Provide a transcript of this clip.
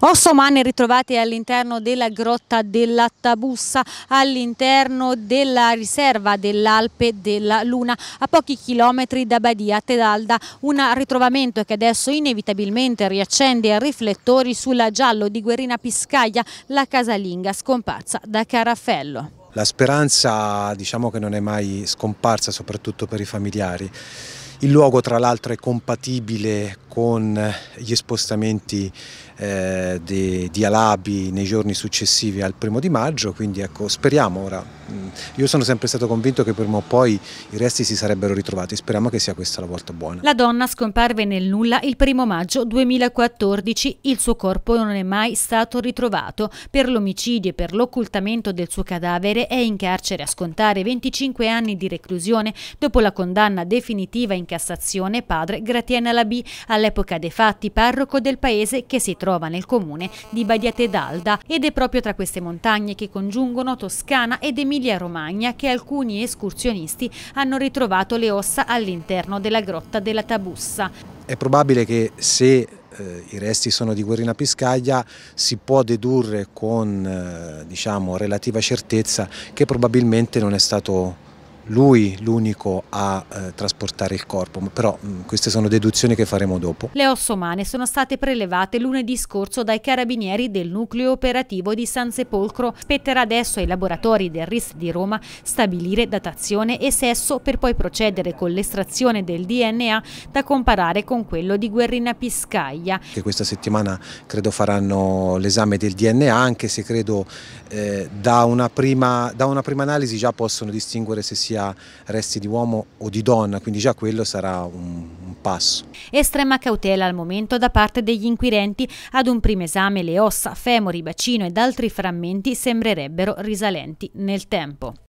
Osso Ossomani ritrovati all'interno della grotta della Tabussa, all'interno della riserva dell'Alpe della Luna, a pochi chilometri da Badia Tedalda, un ritrovamento che adesso inevitabilmente riaccende i riflettori sulla giallo di Guerina Piscaglia, la casalinga scomparsa da Carafello. La speranza diciamo che non è mai scomparsa, soprattutto per i familiari. Il luogo tra l'altro è compatibile con gli spostamenti eh, di, di, Alabi nei giorni successivi al primo di maggio, quindi ecco, speriamo ora, mm, io sono sempre stato convinto che prima o poi i resti si sarebbero ritrovati, speriamo che sia questa la volta buona. La donna scomparve nel nulla il primo maggio 2014, il suo corpo non è mai stato ritrovato, per l'omicidio e per l'occultamento del suo cadavere è in carcere a scontare 25 anni di reclusione dopo la condanna definitiva in Cassazione padre Gratien Alabi, all'epoca dei fatti parroco del paese che si trova nel comune di Badiate d'Alda ed è proprio tra queste montagne che congiungono Toscana ed Emilia-Romagna che alcuni escursionisti hanno ritrovato le ossa all'interno della grotta della Tabussa. È probabile che se eh, i resti sono di Guerrina Piscaglia, si può dedurre con eh, diciamo, relativa certezza che probabilmente non è stato lui l'unico a eh, trasportare il corpo, però mh, mm, queste sono deduzioni che faremo dopo. Le ossa umane sono state prelevate lunedì scorso dai carabinieri del nucleo operativo di San Sepolcro. Spetterà adesso ai laboratori del RIS di Roma stabilire datazione e sesso per poi procedere con l'estrazione del DNA da comparare con quello di Guerrina Piscaglia. Che questa settimana credo faranno l'esame del DNA, anche se credo eh, da, una prima, da una prima analisi già possono distinguere se sia sia resti di uomo o di donna, quindi già quello sarà un, un passo. Estrema cautela al momento da parte degli inquirenti, ad un primo esame le ossa, femori, bacino ed altri frammenti sembrerebbero risalenti nel tempo.